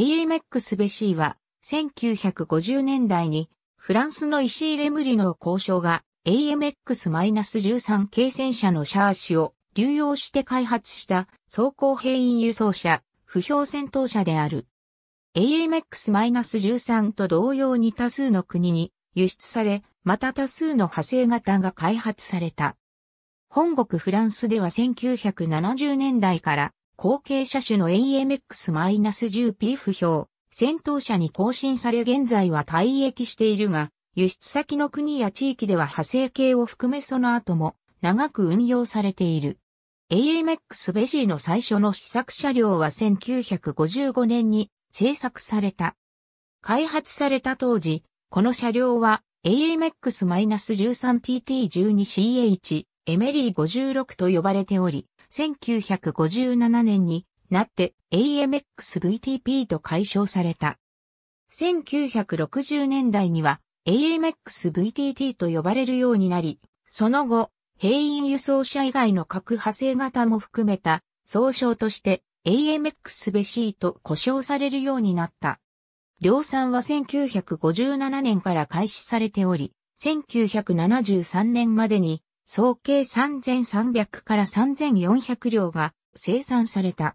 AMX ベシーは、1950年代に、フランスの石井レムリの交渉が AMX-13 系戦車のシャーシを流用して開発した装甲兵員輸送車、不評戦闘車である。AMX-13 と同様に多数の国に輸出され、また多数の派生型が開発された。本国フランスでは1970年代から後継車種の AMX-10 p 不評、戦闘車に更新され現在は退役しているが、輸出先の国や地域では派生系を含めその後も長く運用されている。AMX ベジーの最初の試作車両は1955年に製作された。開発された当時、この車両は AMX-13PT12CH エメリー56と呼ばれており、1957年になって AMX-VTP と解消された。1960年代には AMX-VTT と呼ばれるようになり、その後、兵員輸送車以外の各派生型も含めた総称として AMX ベシーと呼称されるようになった。量産は1957年から開始されており、1973年までに総計3300から3400両が生産された。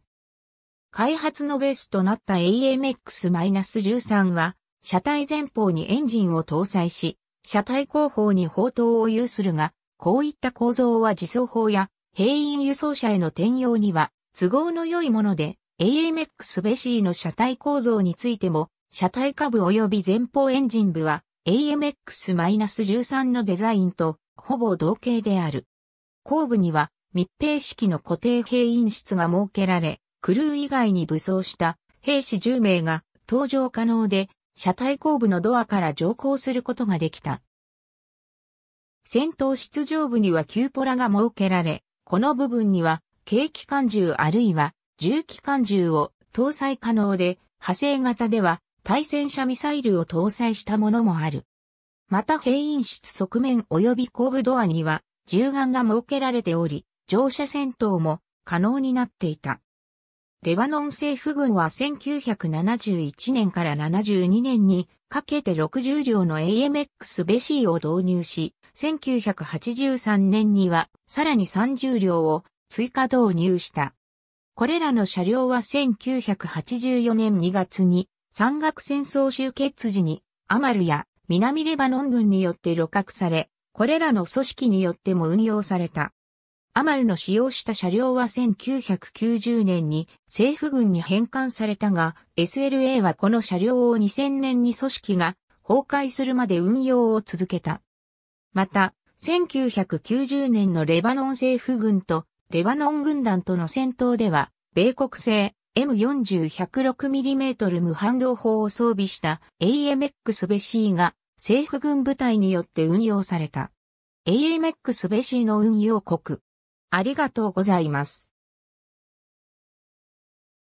開発のベースとなった AMX-13 は、車体前方にエンジンを搭載し、車体後方に砲塔を有するが、こういった構造は自走砲や兵員輸送車への転用には都合の良いもので、AMX ベシーの車体構造についても、車体下部及び前方エンジン部は AMX-13 のデザインとほぼ同型である。後部には密閉式の固定兵員室が設けられ、クルー以外に武装した兵士10名が搭乗可能で、車体後部のドアから乗降することができた。戦闘室上部にはキューポラが設けられ、この部分には軽機関銃あるいは重機関銃を搭載可能で、派生型では対戦車ミサイルを搭載したものもある。また閉院室側面及び後部ドアには銃眼が設けられており、乗車戦闘も可能になっていた。レバノン政府軍は1971年から72年にかけて60両の AMX ベシーを導入し、1983年にはさらに30両を追加導入した。これらの車両は1984年2月に山岳戦争終結時にアマルや南レバノン軍によって露獲され、これらの組織によっても運用された。アマルの使用した車両は1990年に政府軍に返還されたが、SLA はこの車両を2000年に組織が崩壊するまで運用を続けた。また、1990年のレバノン政府軍とレバノン軍団との戦闘では、米国製 M40-106mm 無反動砲を装備した AMX ベシーが政府軍部隊によって運用された。AMX ベシーの運用国。ありがとうございます。